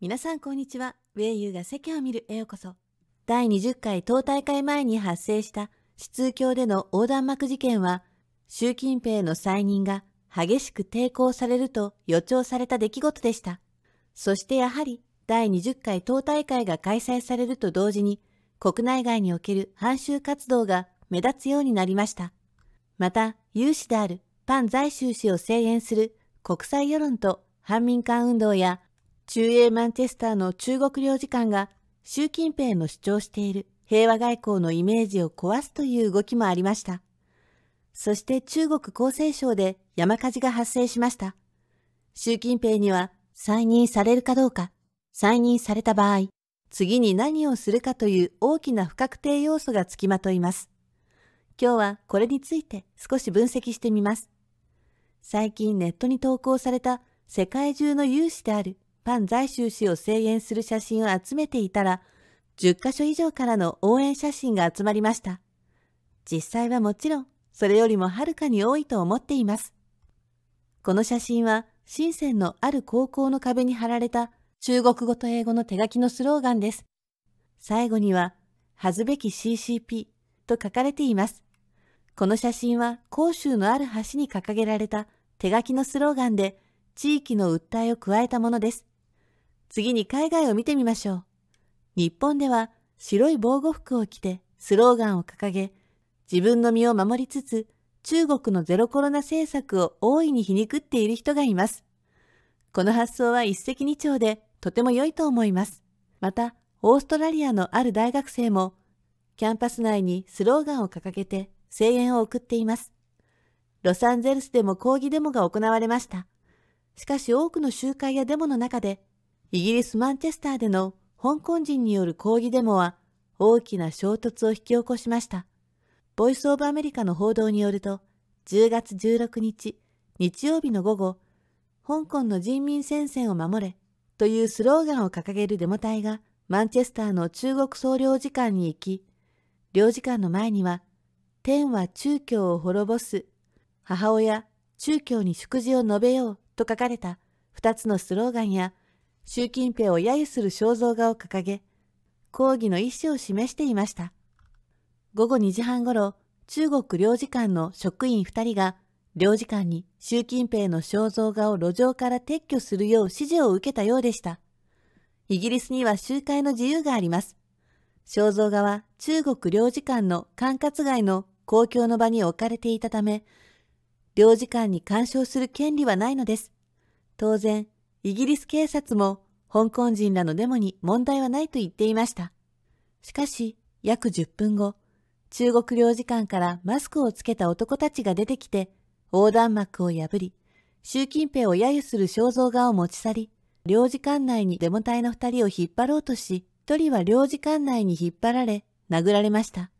皆さんこんにちは。ウェイユーが世界を見る絵をこそ。第20回党大会前に発生した四通教での横断幕事件は、習近平の再任が激しく抵抗されると予兆された出来事でした。そしてやはり第20回党大会が開催されると同時に、国内外における反習活動が目立つようになりました。また、有志であるパンュ州氏を声援する国際世論と反民間運動や中英マンチェスターの中国領事館が習近平の主張している平和外交のイメージを壊すという動きもありました。そして中国厚生省で山火事が発生しました。習近平には再任されるかどうか、再任された場合、次に何をするかという大きな不確定要素がつきまといます。今日はこれについて少し分析してみます。最近ネットに投稿された世界中の有志であるパン在収氏を制限する写真を集めていたら、10箇所以上からの応援写真が集まりました。実際はもちろん、それよりもはるかに多いと思っています。この写真は、深センのある高校の壁に貼られた中国語と英語の手書きのスローガンです。最後には、恥ずべき CCP と書かれています。この写真は広州のある橋に掲げられた手書きのスローガンで地域の訴えを加えたものです。次に海外を見てみましょう。日本では白い防護服を着てスローガンを掲げ、自分の身を守りつつ、中国のゼロコロナ政策を大いに皮肉っている人がいます。この発想は一石二鳥でとても良いと思います。また、オーストラリアのある大学生も、キャンパス内にスローガンを掲げて声援を送っています。ロサンゼルスでも抗議デモが行われました。しかし多くの集会やデモの中でイギリス・マンチェスターでの香港人による抗議デモは大きな衝突を引き起こしました。ボイス・オブ・アメリカの報道によると、10月16日、日曜日の午後、香港の人民戦線を守れというスローガンを掲げるデモ隊がマンチェスターの中国総領事館に行き、領事館の前には、天は中教を滅ぼす、母親、中教に祝辞を述べようと書かれた2つのスローガンや習近平を揶揄する肖像画を掲げ、抗議の意思を示していました。午後2時半ごろ、中国領事館の職員2人が、領事館に習近平の肖像画を路上から撤去するよう指示を受けたようでした。イギリスには集会の自由があります。肖像画は中国領事館の管轄外の公共の場に置かれていたため、領事館に干渉する権利はないのです。当然、イギリス警察も香港人らのデモに問題はないと言っていました。しかし、約10分後、中国領事館からマスクをつけた男たちが出てきて、横断幕を破り、習近平を揶揄する肖像画を持ち去り、領事館内にデモ隊の二人を引っ張ろうとし、一人は領事館内に引っ張られ、殴られました。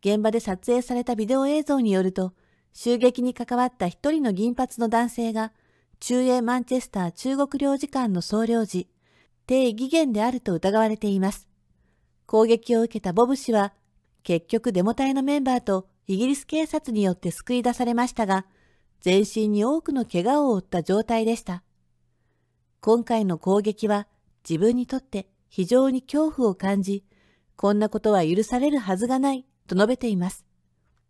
現場で撮影されたビデオ映像によると、襲撃に関わった一人の銀髪の男性が、中英マンチェスター中国領事館の総領事、定義元であると疑われています。攻撃を受けたボブ氏は、結局デモ隊のメンバーとイギリス警察によって救い出されましたが、全身に多くの怪我を負った状態でした。今回の攻撃は自分にとって非常に恐怖を感じ、こんなことは許されるはずがないと述べています。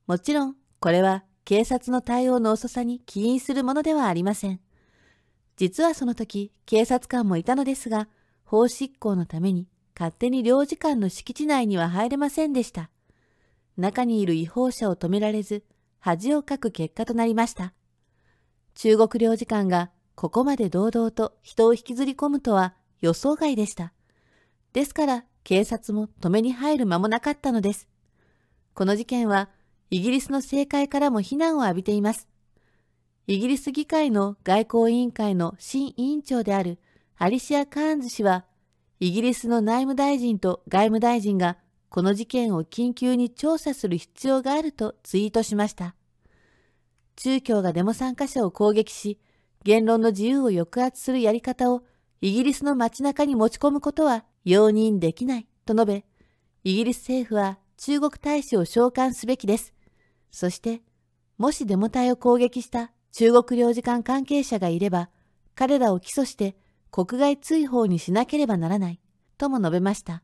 もちろん、これは警察の対応の遅さに起因するものではありません。実はその時、警察官もいたのですが、法執行のために勝手に領事館の敷地内には入れませんでした。中にいる違法者を止められず、恥をかく結果となりました。中国領事館がここまで堂々と人を引きずり込むとは予想外でした。ですから警察も止めに入る間もなかったのです。この事件はイギリスの政界からも非難を浴びています。イギリス議会の外交委員会の新委員長であるアリシア・カーンズ氏は、イギリスの内務大臣と外務大臣がこの事件を緊急に調査する必要があるとツイートしました。中共がデモ参加者を攻撃し、言論の自由を抑圧するやり方をイギリスの街中に持ち込むことは容認できないと述べ、イギリス政府は中国大使を召喚すべきです。そして、もしデモ隊を攻撃した中国領事館関係者がいれば、彼らを起訴して国外追放にしなければならない、とも述べました。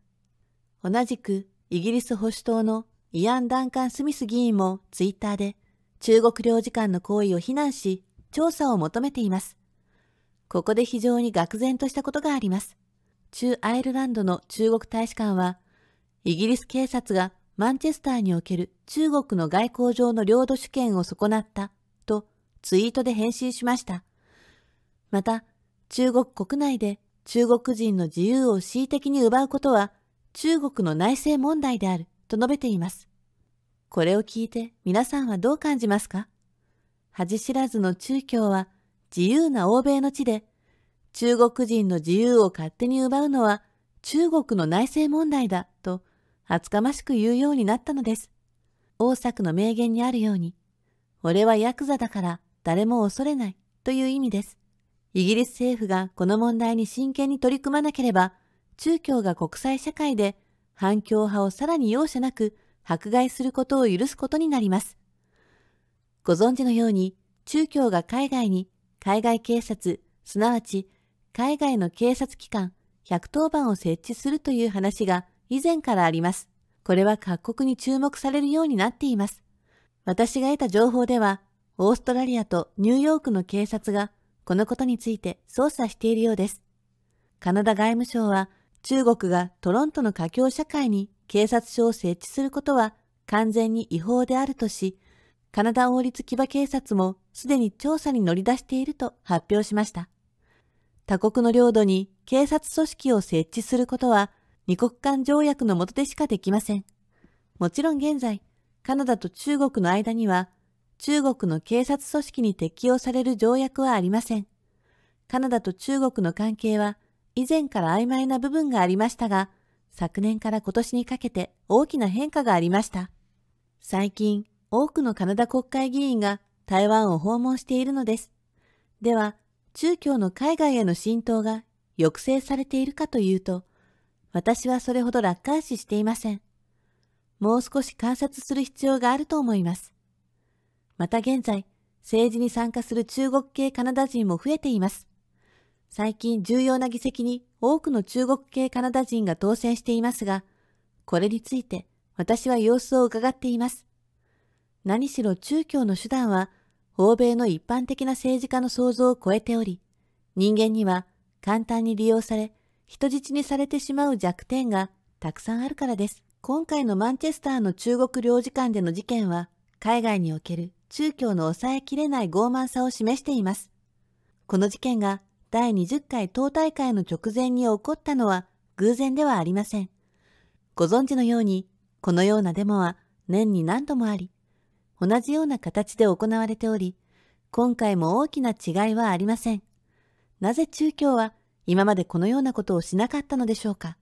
同じく、イギリス保守党のイアン・ダンカン・スミス議員もツイッターで、中国領事館の行為を非難し、調査を求めています。ここで非常に愕然としたことがあります。中アイルランドの中国大使館は、イギリス警察がマンチェスターにおける中国の外交上の領土主権を損なったツイートで返信しました。また、中国国内で中国人の自由を恣意的に奪うことは中国の内政問題であると述べています。これを聞いて皆さんはどう感じますか恥知らずの中共は自由な欧米の地で中国人の自由を勝手に奪うのは中国の内政問題だと厚かましく言うようになったのです。大作の名言にあるように、俺はヤクザだから誰も恐れないという意味です。イギリス政府がこの問題に真剣に取り組まなければ、中共が国際社会で反共派をさらに容赦なく迫害することを許すことになります。ご存知のように、中共が海外に海外警察、すなわち海外の警察機関110番を設置するという話が以前からあります。これは各国に注目されるようになっています。私が得た情報では、オーストラリアとニューヨークの警察がこのことについて捜査しているようです。カナダ外務省は中国がトロントの華僑社会に警察署を設置することは完全に違法であるとし、カナダ王立騎馬警察もすでに調査に乗り出していると発表しました。他国の領土に警察組織を設置することは二国間条約の下でしかできません。もちろん現在、カナダと中国の間には中国の警察組織に適用される条約はありません。カナダと中国の関係は以前から曖昧な部分がありましたが、昨年から今年にかけて大きな変化がありました。最近、多くのカナダ国会議員が台湾を訪問しているのです。では、中共の海外への浸透が抑制されているかというと、私はそれほど楽観視していません。もう少し観察する必要があると思います。また現在、政治に参加する中国系カナダ人も増えています。最近重要な議席に多くの中国系カナダ人が当選していますが、これについて私は様子を伺っています。何しろ中共の手段は、欧米の一般的な政治家の想像を超えており、人間には簡単に利用され、人質にされてしまう弱点がたくさんあるからです。今回のマンチェスターの中国領事館での事件は、海外における中共の抑えきれない傲慢さを示しています。この事件が第20回党大会の直前に起こったのは偶然ではありません。ご存知のように、このようなデモは年に何度もあり、同じような形で行われており、今回も大きな違いはありません。なぜ中共は今までこのようなことをしなかったのでしょうか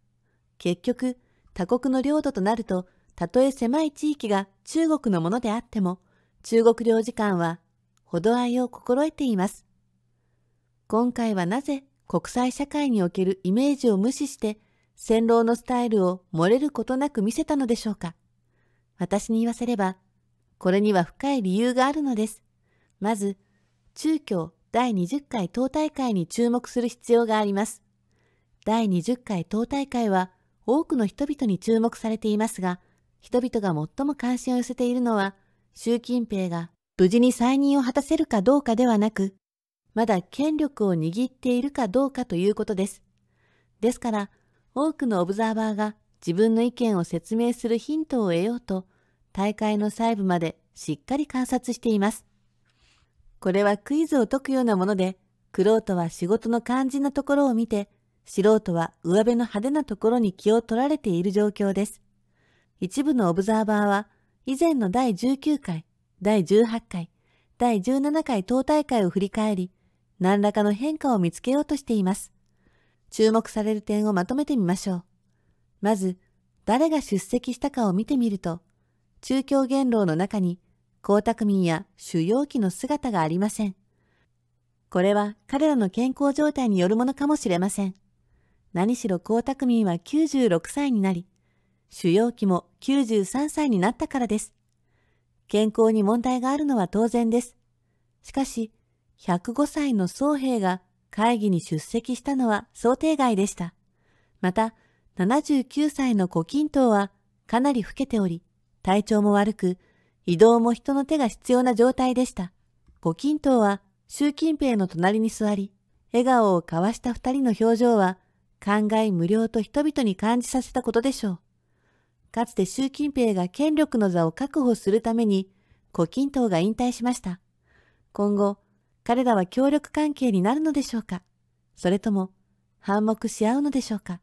結局、他国の領土となると、たとえ狭い地域が中国のものであっても、中国領事館は、ほど合いを心得ています。今回はなぜ国際社会におけるイメージを無視して、戦狼のスタイルを漏れることなく見せたのでしょうか。私に言わせれば、これには深い理由があるのです。まず、中共第20回党大会に注目する必要があります。第20回党大会は多くの人々に注目されていますが、人々が最も関心を寄せているのは、習近平が無事に再任を果たせるかどうかではなく、まだ権力を握っているかどうかということです。ですから、多くのオブザーバーが自分の意見を説明するヒントを得ようと、大会の細部までしっかり観察しています。これはクイズを解くようなもので、クロートは仕事の肝心なところを見て、素人は上辺の派手なところに気を取られている状況です。一部のオブザーバーは、以前の第19回、第18回、第17回党大会を振り返り、何らかの変化を見つけようとしています。注目される点をまとめてみましょう。まず、誰が出席したかを見てみると、中共元老の中に、江沢民や主要機の姿がありません。これは彼らの健康状態によるものかもしれません。何しろ江沢民は96歳になり、主要期も93歳になったからです。健康に問題があるのは当然です。しかし、105歳の宗兵が会議に出席したのは想定外でした。また、79歳の胡錦涛はかなり老けており、体調も悪く、移動も人の手が必要な状態でした。胡錦涛は習近平の隣に座り、笑顔を交わした二人の表情は、感慨無量と人々に感じさせたことでしょう。かつて習近平が権力の座を確保するために、胡錦涛が引退しました。今後、彼らは協力関係になるのでしょうかそれとも、反目し合うのでしょうか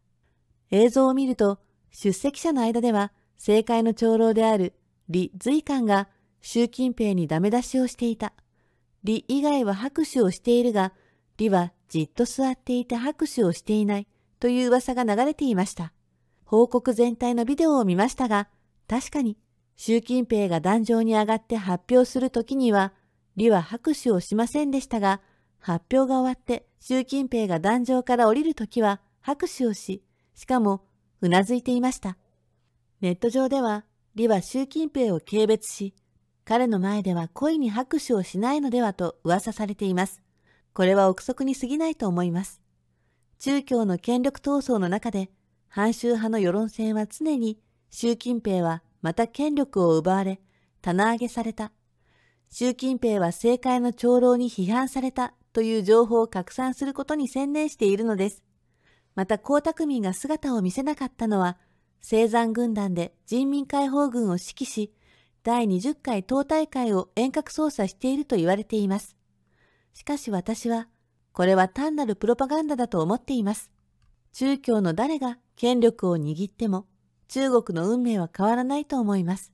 映像を見ると、出席者の間では、政界の長老である李瑞官が習近平にダメ出しをしていた。李以外は拍手をしているが、李はじっと座っていて拍手をしていないという噂が流れていました。報告全体のビデオを見ましたが、確かに、習近平が壇上に上がって発表するときには、李は拍手をしませんでしたが、発表が終わって習近平が壇上から降りるときは拍手をし、しかも、うなずいていました。ネット上では、李は習近平を軽蔑し、彼の前では故意に拍手をしないのではと噂されています。これは憶測に過ぎないと思います。中共の権力闘争の中で、反州派の世論戦は常に習近平はまた権力を奪われ、棚上げされた。習近平は政界の長老に批判されたという情報を拡散することに専念しているのです。また江沢民が姿を見せなかったのは、青山軍団で人民解放軍を指揮し、第20回党大会を遠隔操作していると言われています。しかし私は、これは単なるプロパガンダだと思っています。宗教の誰が権力を握っても中国の運命は変わらないと思います。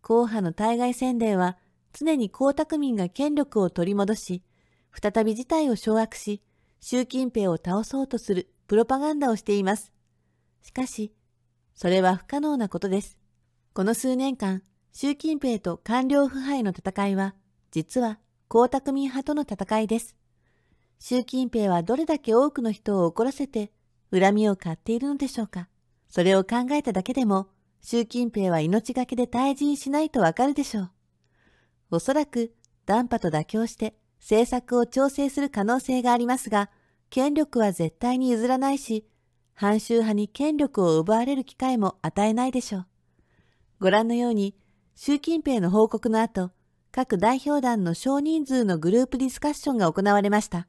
硬派の対外宣伝は常に江沢民が権力を取り戻し、再び事態を掌握し、習近平を倒そうとするプロパガンダをしています。しかし、それは不可能なことです。この数年間、習近平と官僚腐敗の戦いは、実は江沢民派との戦いです。習近平はどれだけ多くの人を怒らせて恨みを買っているのでしょうか。それを考えただけでも、習近平は命がけで退陣しないとわかるでしょう。おそらく、断破と妥協して政策を調整する可能性がありますが、権力は絶対に譲らないし、反州派に権力を奪われる機会も与えないでしょう。ご覧のように、習近平の報告の後、各代表団の少人数のグループディスカッションが行われました。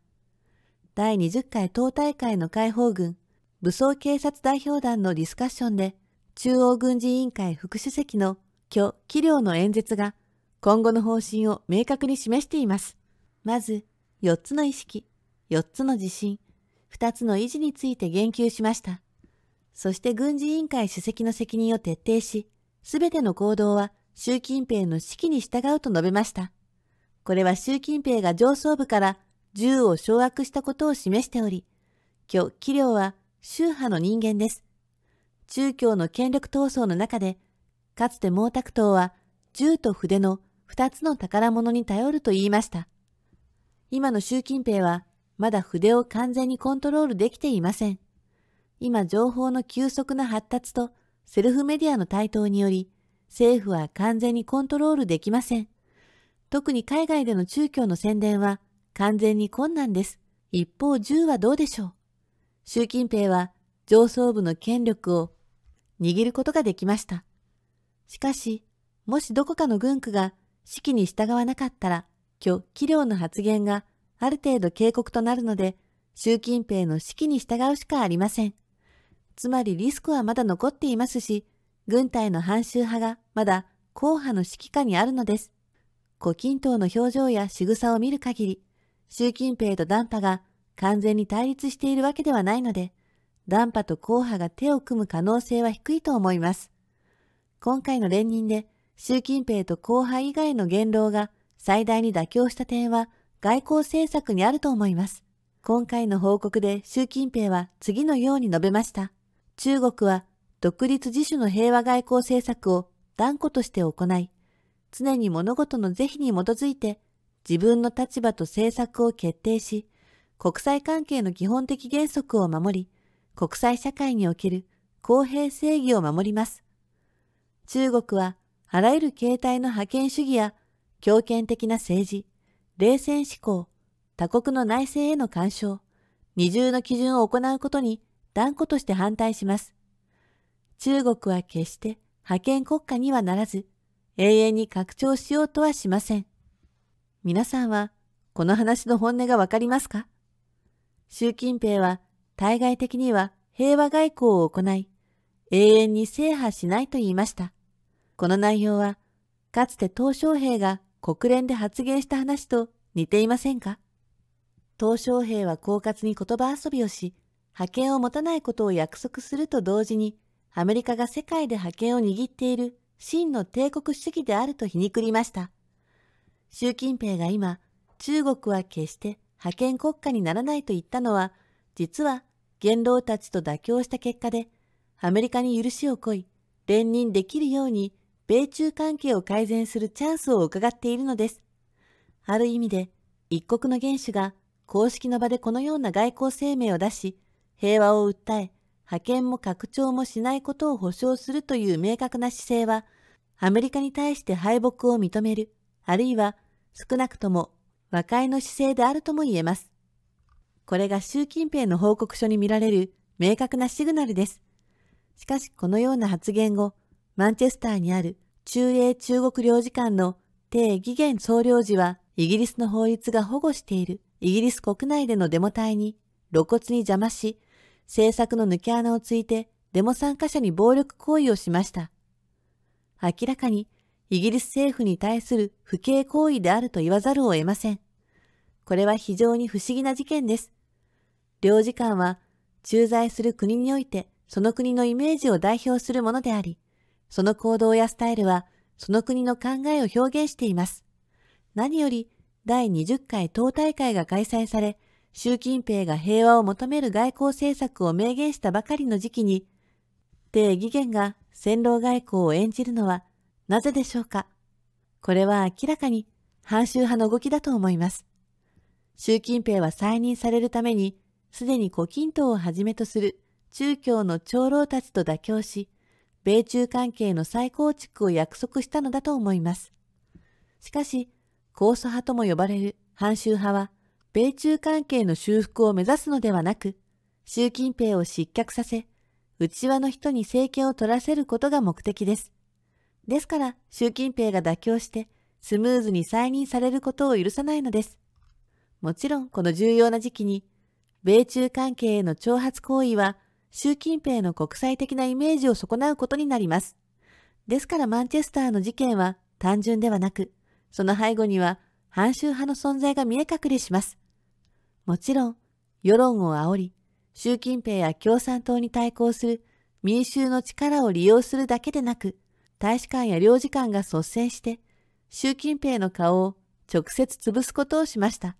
第20回党大会の解放軍、武装警察代表団のディスカッションで、中央軍事委員会副主席の許気料の演説が、今後の方針を明確に示しています。まず、4つの意識、4つの自信、2つの維持について言及しました。そして軍事委員会主席の責任を徹底し、すべての行動は習近平の指揮に従うと述べました。これは習近平が上層部から銃を掌握したことを示しており、今日、器量は宗派の人間です。中共の権力闘争の中で、かつて毛沢東は銃と筆の二つの宝物に頼ると言いました。今の習近平はまだ筆を完全にコントロールできていません。今情報の急速な発達とセルフメディアの台頭により、政府は完全にコントロールできません。特に海外での中共の宣伝は完全に困難です。一方、銃はどうでしょう習近平は上層部の権力を握ることができました。しかし、もしどこかの軍区が指揮に従わなかったら、挙器量の発言がある程度警告となるので、習近平の指揮に従うしかありません。つまりリスクはまだ残っていますし、軍隊の反襲派がまだ硬派の指揮下にあるのです。胡錦涛の表情や仕草を見る限り、習近平と談派が完全に対立しているわけではないので、談破と硬派が手を組む可能性は低いと思います。今回の連任で、習近平と後輩以外の言論が最大に妥協した点は外交政策にあると思います。今回の報告で習近平は次のように述べました。中国は独立自主の平和外交政策を断固として行い、常に物事の是非に基づいて自分の立場と政策を決定し、国際関係の基本的原則を守り、国際社会における公平正義を守ります。中国はあらゆる形態の覇権主義や強権的な政治、冷戦思考、他国の内政への干渉、二重の基準を行うことに断固として反対します。中国は決して覇権国家にはならず、永遠に拡張しようとはしません。皆さんは、この話の本音がわかりますか習近平は対外的には平和外交を行い、永遠に制覇しないと言いました。この内容は、かつて鄧小平が国連で発言した話と似ていませんか鄧小平は狡猾に言葉遊びをし、覇権を持たないことを約束すると同時に、アメリカが世界で覇権を握っている真の帝国主義であると皮肉りました。習近平が今、中国は決して覇権国家にならないと言ったのは、実は元老たちと妥協した結果で、アメリカに許しをこい、連任できるように、米中関係を改善するチャンスを伺っているのです。ある意味で、一国の元首が公式の場でこのような外交声明を出し、平和を訴え、派遣も拡張もしないことを保証するという明確な姿勢は、アメリカに対して敗北を認める、あるいは少なくとも和解の姿勢であるとも言えます。これが習近平の報告書に見られる明確なシグナルです。しかしこのような発言後、マンチェスターにある中英中国領事館の定義元総領事は、イギリスの法律が保護しているイギリス国内でのデモ隊に露骨に邪魔し、政策の抜け穴をついてデモ参加者に暴力行為をしました。明らかにイギリス政府に対する不敬行為であると言わざるを得ません。これは非常に不思議な事件です。領事館は、駐在する国において、その国のイメージを代表するものであり、その行動やスタイルは、その国の考えを表現しています。何より、第20回党大会が開催され、習近平が平和を求める外交政策を明言したばかりの時期に、帝義元が戦狼外交を演じるのはなぜでしょうかこれは明らかに反州派の動きだと思います。習近平は再任されるために、すでに胡錦涛をはじめとする中共の長老たちと妥協し、米中関係の再構築を約束したのだと思います。しかし、高祖派とも呼ばれる反州派は、米中関係の修復を目指すのではなく、習近平を失脚させ、内輪の人に政権を取らせることが目的です。ですから、習近平が妥協して、スムーズに再任されることを許さないのです。もちろん、この重要な時期に、米中関係への挑発行為は、習近平の国際的なイメージを損なうことになります。ですからマンチェスターの事件は単純ではなく、その背後には反州派の存在が見え隠れします。もちろん、世論を煽り、習近平や共産党に対抗する民衆の力を利用するだけでなく、大使館や領事館が率先して、習近平の顔を直接潰すことをしました。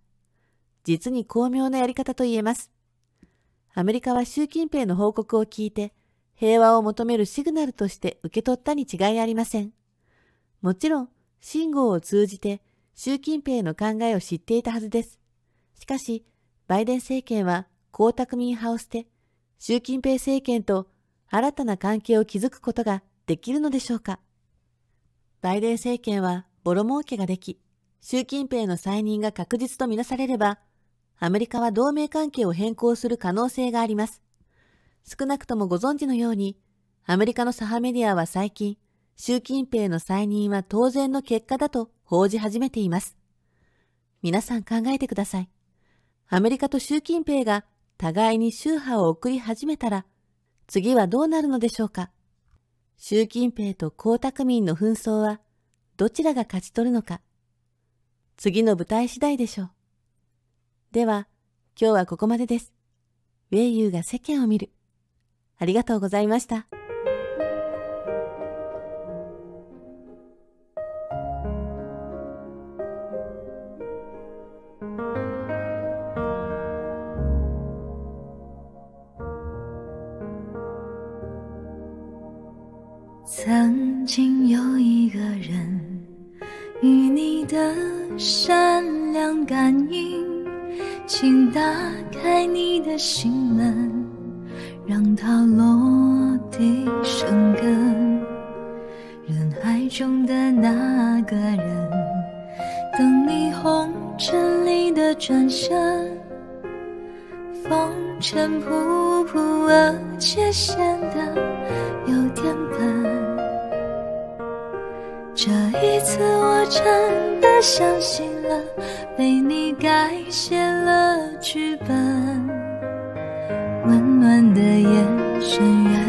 実に巧妙なやり方と言えます。アメリカは習近平の報告を聞いて、平和を求めるシグナルとして受け取ったに違いありません。もちろん、信号を通じて習近平の考えを知っていたはずです。しかし、バイデン政権は江沢民派を捨て、習近平政権と新たな関係を築くことができるのでしょうかバイデン政権はボロ儲けができ、習近平の再任が確実とみなされれば、アメリカは同盟関係を変更する可能性があります。少なくともご存知のように、アメリカの左派メディアは最近、習近平の再任は当然の結果だと報じ始めています。皆さん考えてください。アメリカと習近平が互いに宗派を送り始めたら、次はどうなるのでしょうか習近平と江沢民の紛争は、どちらが勝ち取るのか。次の舞台次第でしょう。では、今日はここまでです。ウェイユーが世間を見る。ありがとうございました。转身，风尘仆仆，而且显得有点笨。这一次，我真的相信了，被你改写了剧本，温暖的眼神。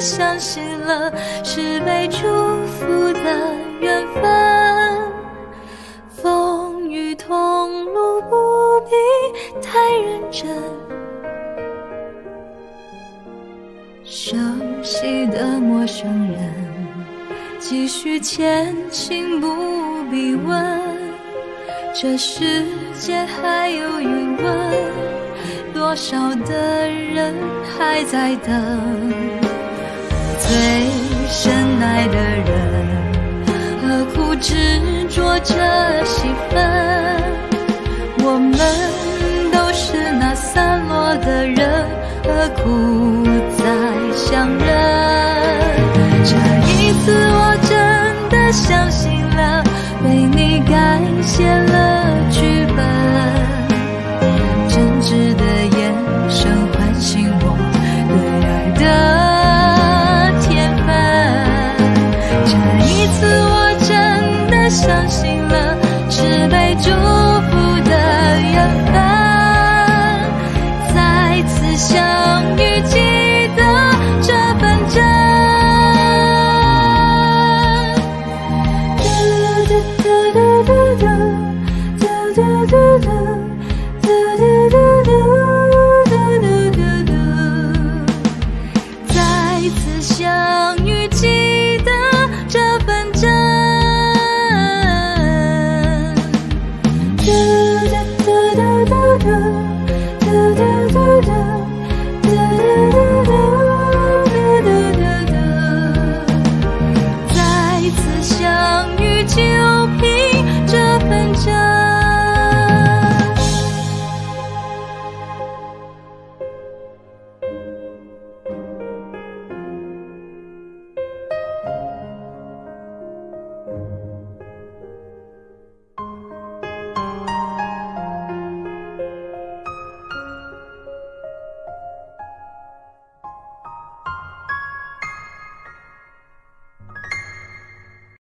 相信了是被祝福的缘分，风雨同路不必太认真。熟悉的陌生人，继续前行，不必问，这世界还有余温，多少的人还在等。最深爱的人，何苦执着这戏份？我们都是那散落的人，何苦再相认？